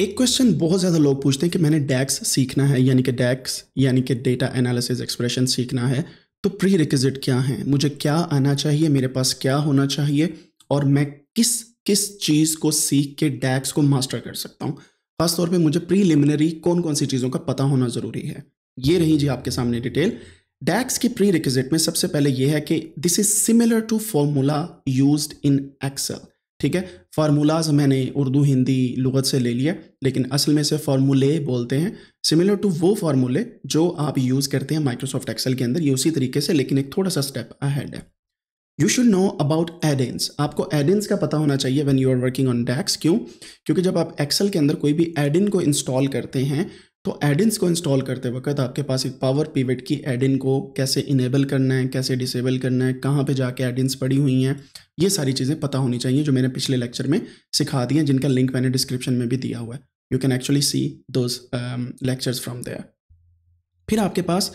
एक क्वेश्चन बहुत ज़्यादा लोग पूछते हैं कि मैंने डैक्स सीखना है यानी कि डैक्स यानी कि डेटा एनालिसिस एक्सप्रेशन सीखना है तो प्री रिक्विजिट क्या है मुझे क्या आना चाहिए मेरे पास क्या होना चाहिए और मैं किस किस चीज़ को सीख के डैक्स को मास्टर कर सकता हूँ खासतौर पर मुझे प्रीलिमिनरी कौन कौन सी चीज़ों का पता होना ज़रूरी है ये रही जी आपके सामने डिटेल डैक्स के प्री रिक्विजिट में सबसे पहले यह है कि this is similar to formula use in Excel ठीक है फार्मूलाज मैंने उर्दू हिंदी लगत से ले लिया लेकिन असल में से फार्मूले बोलते हैं सिमिलर टू वो फार्मूले जो आप यूज़ करते हैं माइक्रोसॉफ्ट एक्सेल के अंदर ये उसी तरीके से लेकिन एक थोड़ा सा स्टेप अहेड है you should know about add-ins आपको एडेंस का पता होना चाहिए when you are working on DAX क्यों क्योंकि जब आप एक्सेल के अंदर कोई भी एडिन को इंस्टॉल करते हैं तो एडिन्स को इंस्टॉल करते वक्त आपके पास एक पावर पीवेट की एडिन को कैसे इनेबल करना है कैसे डिसेबल करना है कहाँ पे जाके एडिन्स पड़ी हुई हैं ये सारी चीज़ें पता होनी चाहिए जो मैंने पिछले लेक्चर में सिखा दी हैं जिनका लिंक मैंने डिस्क्रिप्शन में भी दिया हुआ है you can actually see those lectures from there फिर आपके पास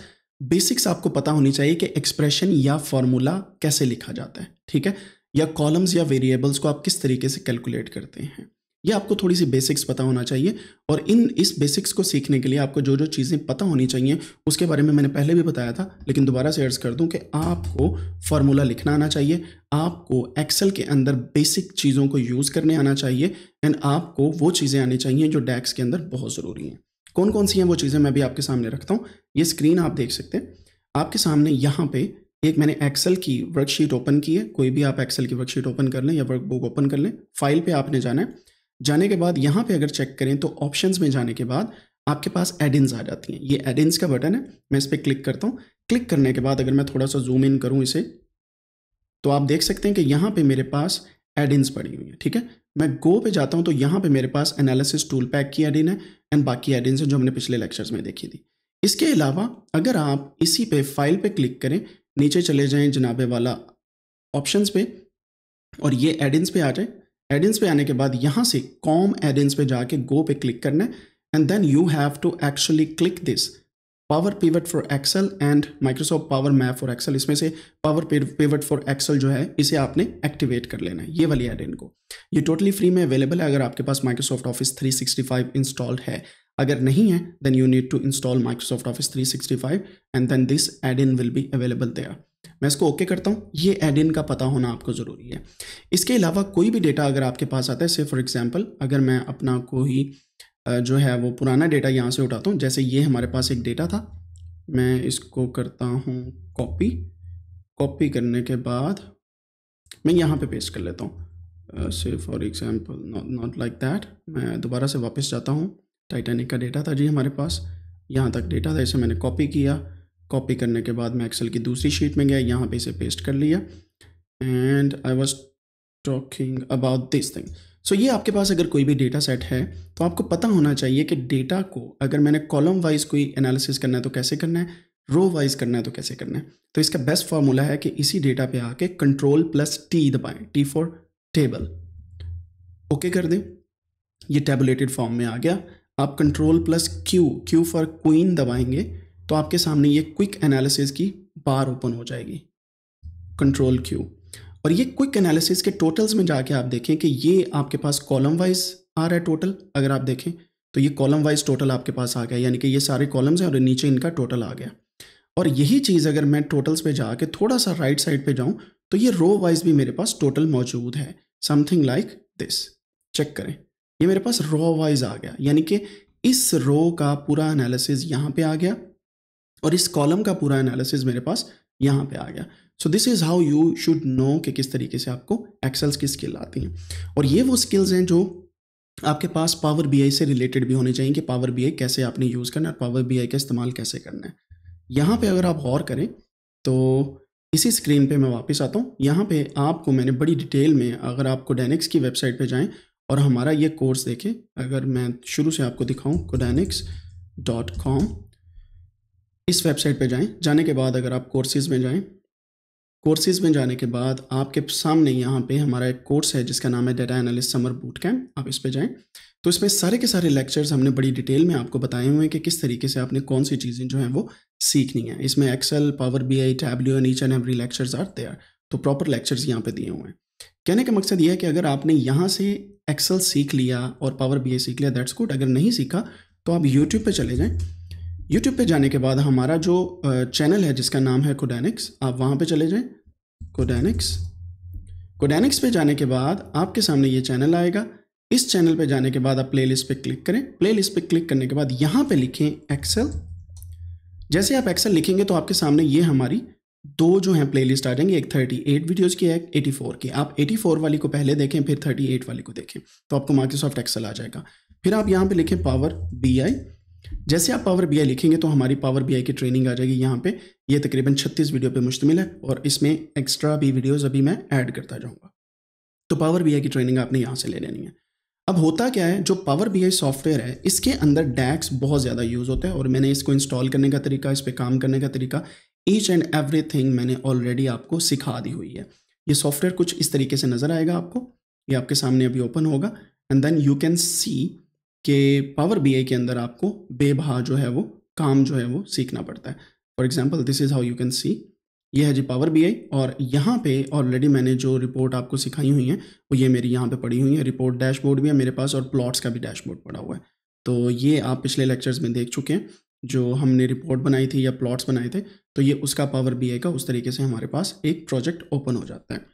बेसिक्स आपको पता होनी चाहिए कि एक्सप्रेशन या फॉर्मूला कैसे लिखा जाता है ठीक है या कॉलम्स या वेरिएबल्स को आप किस तरीके से कैलकुलेट करते हैं ये आपको थोड़ी सी बेसिक्स पता होना चाहिए और इन इस बेसिक्स को सीखने के लिए आपको जो जो चीज़ें पता होनी चाहिए उसके बारे में मैंने पहले भी बताया था लेकिन दोबारा से अर्ज़ कर दूं कि आपको फार्मूला लिखना आना चाहिए आपको एक्सेल के अंदर बेसिक चीज़ों को यूज़ करने आना चाहिए एंड आपको वो चीज़ें आनी चाहिए जो डैक्स के अंदर बहुत ज़रूरी हैं कौन कौन सी हैं वो चीज़ें मैं भी आपके सामने रखता हूँ ये स्क्रीन आप देख सकते हैं आपके सामने यहाँ पर एक मैंने एक्सेल की वर्कशीट ओपन की है कोई भी आप एक्सेल की वर्कशीट ओपन कर लें या वर्कबुक ओपन कर लें फाइल पर आपने जाना है जाने के बाद यहाँ पे अगर चेक करें तो ऑप्शंस में जाने के बाद आपके पास एडिन्स आ जाती हैं ये एडिन्स का बटन है मैं इस पर क्लिक करता हूँ क्लिक करने के बाद अगर मैं थोड़ा सा जूम इन करूँ इसे तो आप देख सकते हैं कि यहाँ पे मेरे पास एडिन्स पड़ी हुई है ठीक है मैं गो पे जाता हूँ तो यहाँ पे मेरे पास एनालिसिस टूल पैक की एडिन है एंड बाकी एडिन्स हैं जो हमने पिछले लेक्चर्स में देखी थी इसके अलावा अगर आप इसी पे फाइल पे क्लिक करें नीचे चले जाएं जनाबे वाला ऑप्शंस पे और ये एडिन्स पे आ जाए एडिंस पे आने के बाद यहाँ से कॉम एडिंस पे जाके गो पे क्लिक करना है and then you have to actually click this Power Pivot for Excel and Microsoft Power Map for Excel इसमें से पावर पिवट फॉर एक्सेल जो है इसे आपने एक्टिवेट कर लेना है ये वाली एड इन को ये टोटली फ्री में अवेलेबल है अगर आपके पास माइक्रोसॉफ्ट ऑफिस 365 इंस्टॉल्ड है अगर नहीं है then you need to install Microsoft Office 365 and then this add in will be available there मैं इसको ओके करता हूँ ये एड इन का पता होना आपको ज़रूरी है इसके अलावा कोई भी डेटा अगर आपके पास आता है से फॉर एग्ज़ाम्पल अगर मैं अपना कोई जो है वो पुराना डेटा यहाँ से उठाता हूँ जैसे ये हमारे पास एक डेटा था मैं इसको करता हूँ कॉपी कॉपी करने के बाद मैं यहाँ पे पेस्ट कर लेता हूँ say for example not not like that मैं दोबारा से वापस जाता हूँ टाइटैनिक का डेटा था जी हमारे पास यहाँ तक डेटा था इसे मैंने कॉपी किया कॉपी करने के बाद मैं एक्सेल की दूसरी शीट में गया यहाँ पे इसे पेस्ट कर लिया and I was talking about this thing so ये आपके पास अगर कोई भी डेटा सेट है तो आपको पता होना चाहिए कि डेटा को अगर मैंने कॉलम वाइज कोई एनालिसिस करना है तो कैसे करना है रो वाइज करना है तो कैसे करना है तो इसका बेस्ट फार्मूला है कि इसी डेटा पे आके कंट्रोल प्लस टी दबाएं टी फॉर टेबल ओके कर दें ये टेबुलेटेड फॉर्म में आ गया आप control plus Q Q for queen दबाएंगे तो आपके सामने ये क्विक एनालिसिस की बार ओपन हो जाएगी कंट्रोल क्यू और ये क्विक एनालिसिस के टोटल्स में जाके आप देखें कि ये आपके पास कॉलम वाइज आ रहा है टोटल अगर आप देखें तो ये कॉलम वाइज टोटल आपके पास आ गया यानी कि ये सारे कॉलम्स हैं और नीचे इनका टोटल आ गया और यही चीज़ अगर मैं टोटल्स पे जाके थोड़ा सा राइट साइड पे जाऊँ तो ये रो वाइज भी मेरे पास टोटल मौजूद है समथिंग लाइक दिस चेक करें ये मेरे पास रो वाइज आ गया यानी कि इस रो का पूरा एनालिसिस यहाँ पे आ गया और इस कॉलम का पूरा एनालिसिस मेरे पास यहाँ पे आ गया so this is how you should know कि किस तरीके से आपको एक्सेल्स की स्किल आती हैं और ये वो स्किल्स हैं जो आपके पास पावर बी से रिलेटेड भी होने चाहिए कि पावर बी कैसे आपने यूज़ करना है पावर बी का इस्तेमाल कैसे करना है यहाँ पे अगर आप गौर करें तो इसी स्क्रीन पे मैं वापस आता हूँ यहाँ पे आपको मैंने बड़ी डिटेल में अगर आप कोडेनिक्स की वेबसाइट पे जाएं और हमारा ये कोर्स देखें अगर मैं शुरू से आपको दिखाऊँ कोडेनिक्स डॉट कॉम इस वेबसाइट पे जाएं जाने के बाद अगर आप कोर्सेज़ में जाएं कोर्सेज़ में जाने के बाद आपके सामने यहाँ पे हमारा एक कोर्स है जिसका नाम है data analyst summer boot camp आप इस पर जाएँ तो इसमें सारे के सारे लेक्चर्स हमने बड़ी डिटेल में आपको बताए हुए हैं कि किस तरीके से आपने कौन सी चीज़ें जो हैं वो सीखनी है इसमें Excel power B I tableau and each and every lectures are there तो प्रॉपर लेक्चर्स यहाँ पे दिए हुए हैं कहने का मकसद ये है कि अगर आपने यहाँ से एक्सेल सीख लिया और पावर बी सीख लिया दैट्स गुड अगर नहीं सीखा तो आप यूट्यूब पर चले जाएँ यूट्यूब पे जाने के बाद हमारा जो चैनल है जिसका नाम है कोडेनिक्स आप वहाँ पे चले जाएं कोडेनिक्स कोडेनिक्स पे जाने के बाद आपके सामने ये चैनल आएगा इस चैनल पे जाने के बाद आप प्लेलिस्ट पे क्लिक करें प्लेलिस्ट पे क्लिक करने के बाद यहाँ पे लिखें एक्सेल जैसे आप एक्सेल लिखेंगे तो आपके सामने ये हमारी दो जो हैं प्ले आ जाएंगे एक एट वीडियोज़ की है एक फोर की आप फोर वाली को पहले देखें फिर एट वाली को देखें तो आपको माइक्रोसॉफ्ट एक्सेल आ जाएगा फिर आप यहाँ पे लिखें पावर बी आई जैसे आप पावर बी लिखेंगे तो हमारी पावर बी की ट्रेनिंग आ जाएगी यहाँ पे ये तकरीबन 36 वीडियो पे मुश्तमिल है और इसमें एक्स्ट्रा भी वीडियोस अभी मैं ऐड करता जाऊँगा तो पावर बी की ट्रेनिंग आपने यहाँ से ले लेनी है अब होता क्या है जो पावर बी सॉफ्टवेयर है इसके अंदर डैक्स बहुत ज़्यादा यूज़ होता है और मैंने इसको इंस्टॉल करने का तरीका इस पर काम करने का तरीका ईच एंड एवरी मैंने ऑलरेडी आपको सिखा दी हुई है ये सॉफ्टवेयर कुछ इस तरीके से नज़र आएगा आपको ये आपके सामने अभी ओपन होगा and then you can see कि पावर बी के अंदर आपको बेबहा जो है वो काम जो है वो सीखना पड़ता है for example this is how you can see ये है जी पावर बी और यहाँ पे ऑलरेडी मैंने जो रिपोर्ट आपको सिखाई हुई है वो ये मेरी यहाँ पे पड़ी हुई है रिपोर्ट डैशबोर्ड भी है मेरे पास और प्लॉट्स का भी डैशबोर्ड पड़ा हुआ है तो ये आप पिछले लेक्चर्स में देख चुके हैं जो हमने रिपोर्ट बनाई थी या प्लॉट्स बनाए थे तो ये उसका पावर बी का उस तरीके से हमारे पास एक प्रोजेक्ट ओपन हो जाता है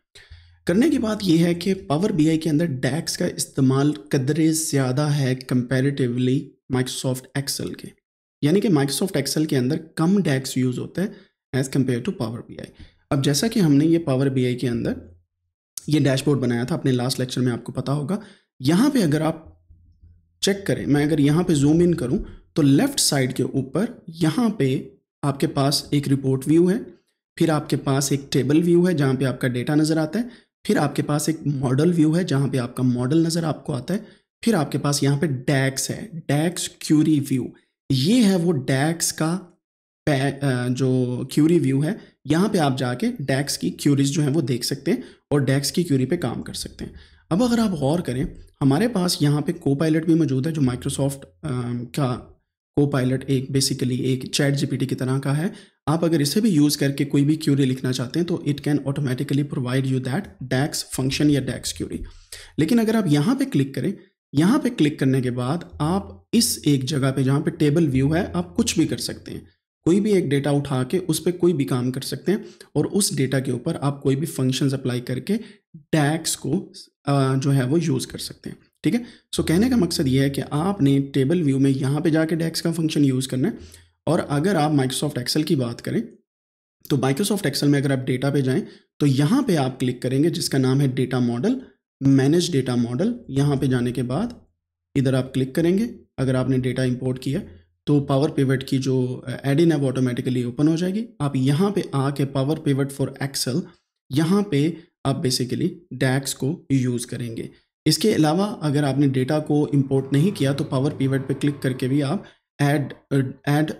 करने की बात यह है कि पावर बी के अंदर डैक्स का इस्तेमाल कदरे ज़्यादा है कंपेरेटिवली माइक्रोसॉफ्ट एक्सेल के यानी कि माइक्रोसॉफ्ट एक्सेल के अंदर कम डैक्स यूज़ होते हैं as compare to power B अब जैसा कि हमने ये पावर बी के अंदर ये डैशबोर्ड बनाया था अपने लास्ट लेक्चर में आपको पता होगा यहाँ पे अगर आप चेक करें मैं अगर यहाँ पे जूम इन करूँ तो लेफ़्ट साइड के ऊपर यहाँ पे आपके पास एक रिपोर्ट व्यू है फिर आपके पास एक टेबल व्यू है जहाँ पे आपका डेटा नज़र आता है फिर आपके पास एक मॉडल व्यू है जहाँ पे आपका मॉडल नज़र आपको आता है फिर आपके पास यहाँ पे डैक्स है डैक्स क्यूरी व्यू ये है वो डैक्स का जो क्यूरी व्यू है यहाँ पे आप जाके डैक्स की क्यूरीज जो हैं वो देख सकते हैं और डैक्स की क्यूरी पे काम कर सकते हैं अब अगर आप गौर करें हमारे पास यहाँ पे को पायलट भी मौजूद है जो माइक्रोसॉफ्ट का को पायलट एक बेसिकली एक चैट जीपीटी की तरह का है आप अगर इसे भी यूज़ करके कोई भी क्यूरी लिखना चाहते हैं तो it can automatically provide you that DAX function या डैक्स क्यूरी लेकिन अगर आप यहाँ पे क्लिक करें यहाँ पे क्लिक करने के बाद आप इस एक जगह पे जहाँ पे टेबल व्यू है आप कुछ भी कर सकते हैं कोई भी एक डेटा उठा के उस पर कोई भी काम कर सकते हैं और उस डेटा के ऊपर आप कोई भी फंक्शन अप्लाई करके डैक्स को जो है वो यूज़ कर सकते हैं ठीक है सो कहने का मकसद ये है कि आपने टेबल व्यू में यहाँ पे जाके डेक्स का फंक्शन यूज़ करना है और अगर आप माइक्रोसॉफ्ट एक्सेल की बात करें तो माइक्रोसॉफ्ट एक्सेल में अगर आप डेटा पे जाएं तो यहाँ पे आप क्लिक करेंगे जिसका नाम है data model manage data model यहाँ पे जाने के बाद इधर आप क्लिक करेंगे अगर आपने डेटा इम्पोर्ट किया तो पावर पेवट की जो एड इन है वो ऑटोमेटिकली ओपन हो जाएगी आप यहाँ पर आके पावर पेवट फॉर एक्सेल यहाँ पे आप बेसिकली डैक्स को यूज़ करेंगे इसके अलावा अगर आपने डेटा को इंपोर्ट नहीं किया तो पावर पीवेट पे क्लिक करके भी आप add add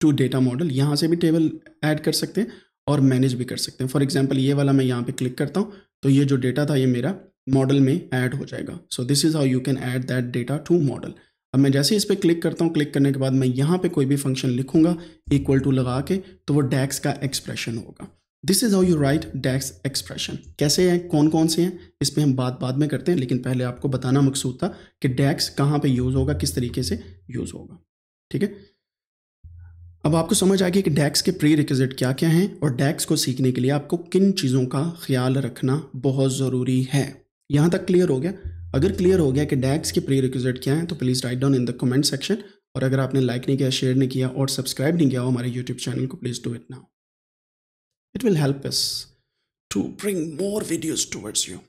to data model यहाँ से भी टेबल ऐड कर सकते हैं और मैनेज भी कर सकते हैं फॉर एग्जाम्पल ये वाला मैं यहाँ पे क्लिक करता हूँ तो ये जो डेटा था ये मेरा मॉडल में ऐड हो जाएगा so this is how you can add that data to model अब मैं जैसे इस पर क्लिक करता हूँ क्लिक करने के बाद मैं यहाँ पर कोई भी फंक्शन लिखूंगा इक्वल टू लगा के तो वो डैक्स का एक्सप्रेशन होगा this is how you write DAX expression कैसे हैं कौन कौन से हैं इस पर हम बात बाद में करते हैं लेकिन पहले आपको बताना मकसूद था कि डैक्स कहाँ पे यूज़ होगा किस तरीके से यूज़ होगा ठीक है अब आपको समझ आ गया कि डैक्स के प्री रिक्विजिट क्या क्या हैं और डैक्स को सीखने के लिए आपको किन चीज़ों का ख्याल रखना बहुत ज़रूरी है यहाँ तक क्लियर हो गया अगर क्लियर हो गया कि डैक्स के प्री रिक्विजिट क्या हैं तो please write down in the comment section और अगर आपने लाइक नहीं किया शेयर नहीं किया और सब्सक्राइब नहीं किया हो हमारे यूट्यूब चैनल को please do it now It will help us to bring more videos towards you.